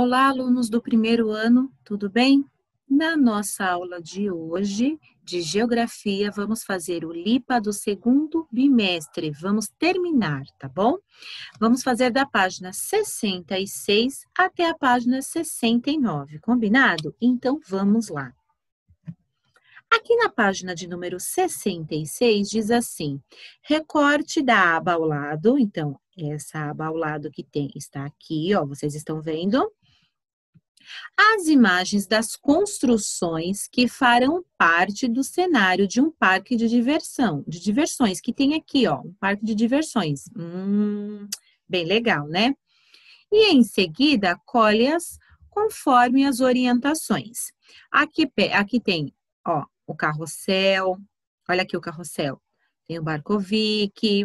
Olá, alunos do primeiro ano, tudo bem? Na nossa aula de hoje de Geografia, vamos fazer o LIPA do segundo bimestre. Vamos terminar, tá bom? Vamos fazer da página 66 até a página 69, combinado? Então vamos lá. Aqui na página de número 66 diz assim: recorte da aba ao lado. Então, essa aba ao lado que tem está aqui, ó, vocês estão vendo? as imagens das construções que farão parte do cenário de um parque de diversão, de diversões, que tem aqui, ó, um parque de diversões. Hum, bem legal, né? E em seguida, colhe-as conforme as orientações. Aqui, aqui tem, ó, o carrossel, olha aqui o carrossel. Tem o Barkovic,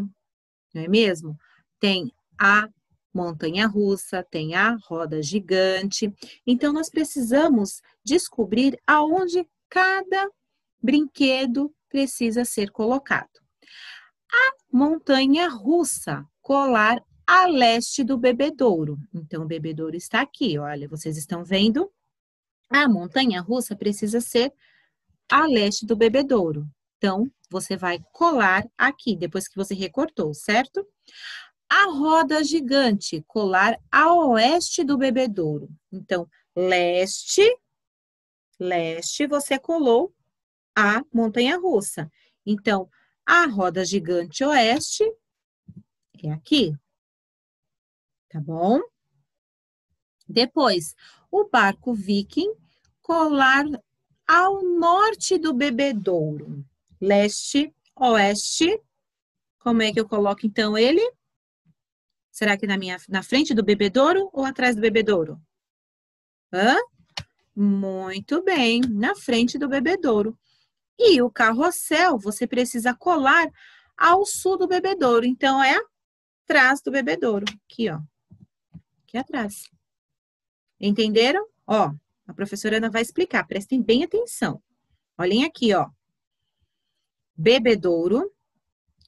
não é mesmo? Tem a montanha russa, tem a roda gigante. Então, nós precisamos descobrir aonde cada brinquedo precisa ser colocado. A montanha russa colar a leste do bebedouro. Então, o bebedouro está aqui, olha, vocês estão vendo? A montanha russa precisa ser a leste do bebedouro. Então, você vai colar aqui, depois que você recortou, certo? a roda gigante, colar a oeste do bebedouro. Então, leste, leste, você colou a montanha russa. Então, a roda gigante oeste é aqui. Tá bom? Depois, o barco viking colar ao norte do bebedouro. Leste, oeste. Como é que eu coloco então ele? Será que na, minha, na frente do bebedouro ou atrás do bebedouro? Hã? Muito bem, na frente do bebedouro. E o carrossel você precisa colar ao sul do bebedouro. Então, é atrás do bebedouro. Aqui, ó. Aqui atrás. Entenderam? Ó, a professora Ana vai explicar. Prestem bem atenção. Olhem aqui, ó. Bebedouro.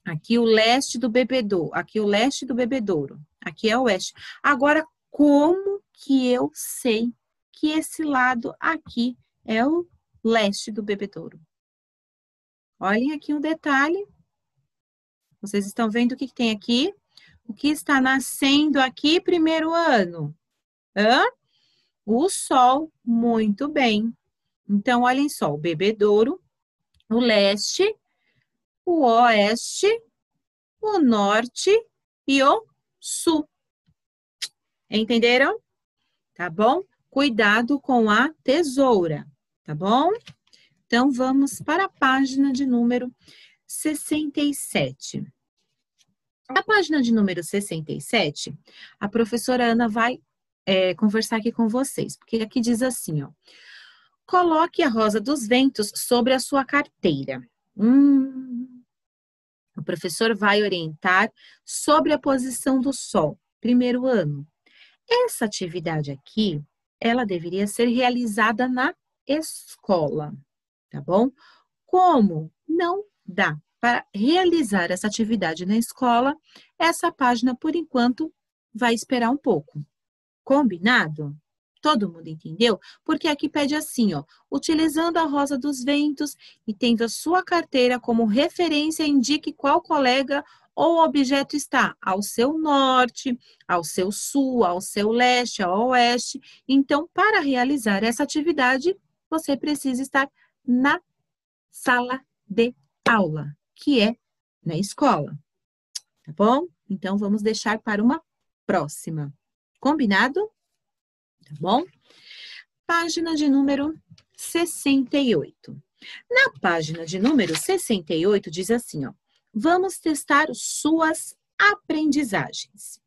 Aqui o leste do bebedouro, aqui o leste do bebedouro, aqui é o oeste. Agora, como que eu sei que esse lado aqui é o leste do bebedouro? Olhem aqui um detalhe. Vocês estão vendo o que, que tem aqui? O que está nascendo aqui, primeiro ano? Hã? O sol, muito bem. Então, olhem só, o bebedouro, o leste o oeste, o norte e o sul. Entenderam? Tá bom? Cuidado com a tesoura, tá bom? Então vamos para a página de número 67. Na página de número 67, a professora Ana vai é, conversar aqui com vocês, porque aqui diz assim, ó. Coloque a rosa dos ventos sobre a sua carteira. Hum, o professor vai orientar sobre a posição do Sol, primeiro ano. Essa atividade aqui, ela deveria ser realizada na escola, tá bom? Como não dá para realizar essa atividade na escola, essa página, por enquanto, vai esperar um pouco. Combinado? Todo mundo entendeu? Porque aqui pede assim, ó, utilizando a rosa dos ventos e tendo a sua carteira como referência, indique qual colega ou objeto está ao seu norte, ao seu sul, ao seu leste, ao oeste. Então, para realizar essa atividade, você precisa estar na sala de aula, que é na escola. Tá bom? Então, vamos deixar para uma próxima. Combinado? tá bom? Página de número 68. Na página de número 68 diz assim, ó: Vamos testar suas aprendizagens.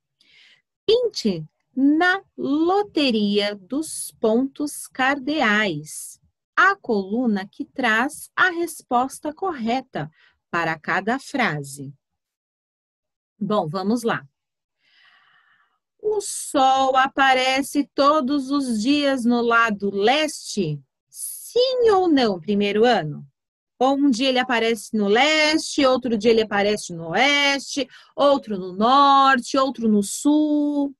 Pinte na loteria dos pontos cardeais a coluna que traz a resposta correta para cada frase. Bom, vamos lá. O sol aparece todos os dias no lado leste? Sim ou não, primeiro ano? Ou um dia ele aparece no leste, outro dia ele aparece no oeste, outro no norte, outro no sul.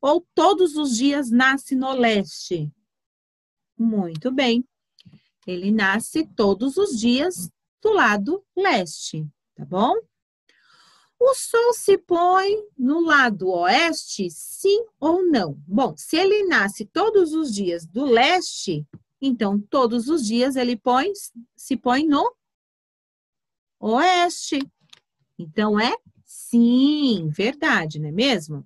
Ou todos os dias nasce no leste? Muito bem. Ele nasce todos os dias do lado leste, tá bom? O Sol se põe no lado oeste, sim ou não? Bom, se ele nasce todos os dias do leste, então todos os dias ele põe, se põe no oeste. Então é sim, verdade, não é mesmo?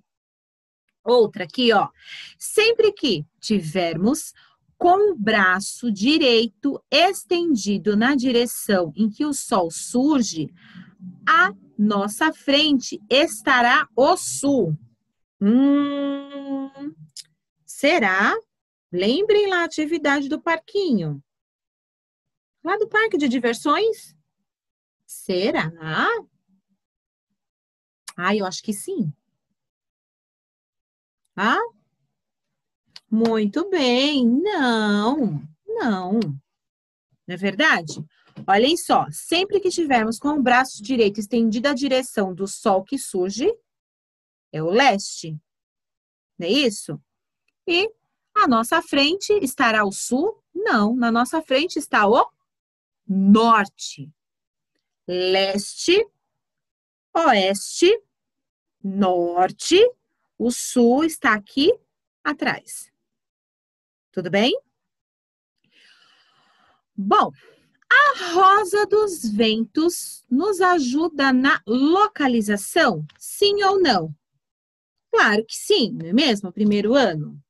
Outra aqui, ó. Sempre que tivermos com o braço direito estendido na direção em que o sol surge, à nossa frente estará o sul. Hum, será? Lembrem lá a atividade do parquinho. Lá do parque de diversões? Será? Ah, eu acho que sim. Ah? Muito bem. Não, não. Não é verdade? Olhem só, sempre que estivermos com o braço direito estendido à direção do sol que surge, é o leste, não é isso? E à nossa frente estará o sul? Não, na nossa frente está o norte. Leste, oeste, norte, o sul está aqui atrás. Tudo bem? Bom, a rosa dos ventos nos ajuda na localização? Sim ou não? Claro que sim, não é mesmo? Primeiro ano.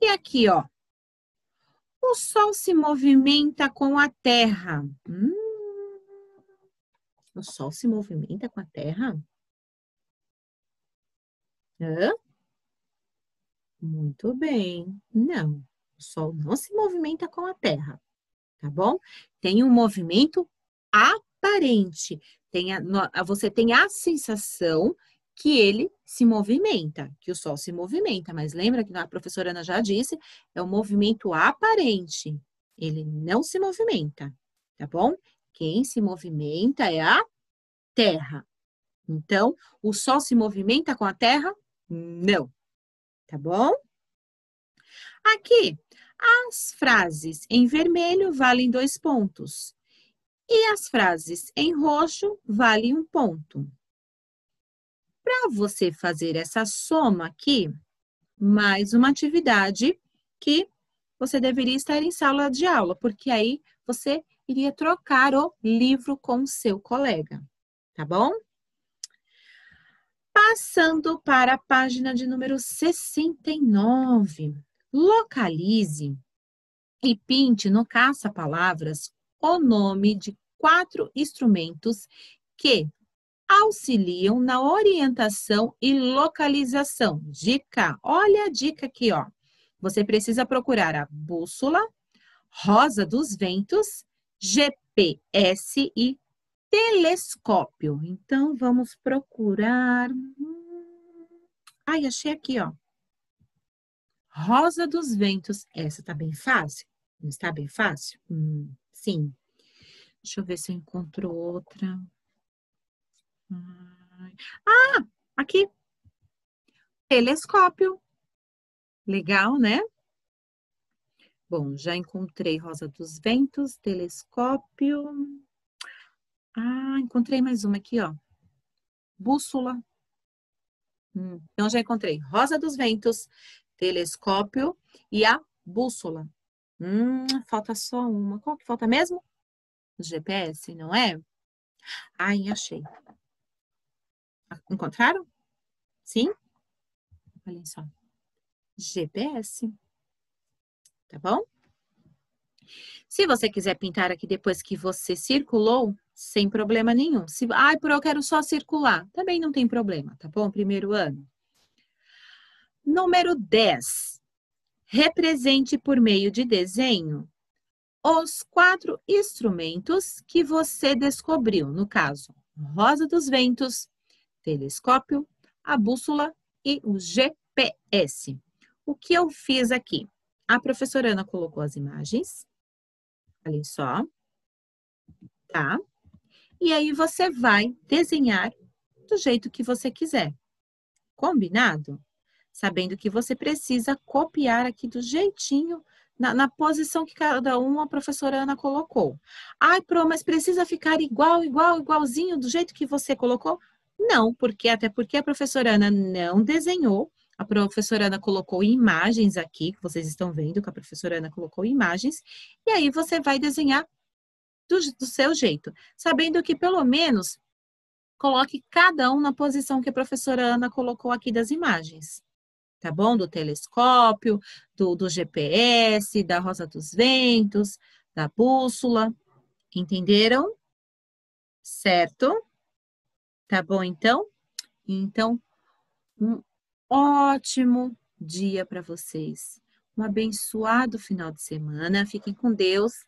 E aqui, ó. O sol se movimenta com a terra. Hum, o sol se movimenta com a terra? Hã? Muito bem. Não, o sol não se movimenta com a terra tá bom? Tem um movimento aparente. Tem a, você tem a sensação que ele se movimenta, que o Sol se movimenta, mas lembra que a professora Ana já disse, é um movimento aparente, ele não se movimenta, tá bom? Quem se movimenta é a Terra. Então, o Sol se movimenta com a Terra? Não, tá bom? Aqui, as frases em vermelho valem dois pontos e as frases em roxo valem um ponto. Para você fazer essa soma aqui, mais uma atividade que você deveria estar em sala de aula, porque aí você iria trocar o livro com o seu colega, tá bom? Passando para a página de número 69. Localize e pinte no caça-palavras o nome de quatro instrumentos que auxiliam na orientação e localização. Dica, olha a dica aqui, ó. Você precisa procurar a bússola, rosa dos ventos, GPS e telescópio. Então vamos procurar. Hum. Ai, achei aqui, ó. Rosa dos Ventos. Essa tá bem fácil. Não está bem fácil? Hum, sim. Deixa eu ver se eu encontro outra. Ah, aqui. Telescópio. Legal, né? Bom, já encontrei Rosa dos Ventos, telescópio. Ah, encontrei mais uma aqui, ó. Bússola. Hum, então já encontrei Rosa dos Ventos, telescópio e a bússola. Hum, falta só uma. Qual que falta mesmo? O GPS, não é? Ai, achei. Ah, encontraram? Sim? Olhem só. GPS. Tá bom? Se você quiser pintar aqui depois que você circulou, sem problema nenhum. Se, ai, por eu quero só circular, também não tem problema, tá bom? Primeiro ano. Número 10. Represente por meio de desenho os quatro instrumentos que você descobriu, no caso, Rosa dos Ventos, telescópio, a bússola e o GPS. O que eu fiz aqui? A professora Ana colocou as imagens. Olha só. Tá? E aí você vai desenhar do jeito que você quiser. Combinado? sabendo que você precisa copiar aqui do jeitinho na, na, posição que cada um a professora Ana colocou. Ai, Pro, mas precisa ficar igual, igual, igualzinho do jeito que você colocou? Não, porque até porque a professora Ana não desenhou, a professora Ana colocou imagens aqui, que vocês estão vendo que a professora Ana colocou imagens, e aí você vai desenhar do, do seu jeito, sabendo que pelo menos coloque cada um na posição que a professora Ana colocou aqui das imagens tá bom? Do telescópio, do, do GPS, da rosa dos ventos, da bússola. Entenderam? Certo? Tá bom, então? Então, um ótimo dia para vocês. Um abençoado final de semana. Fiquem com Deus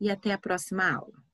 e até a próxima aula.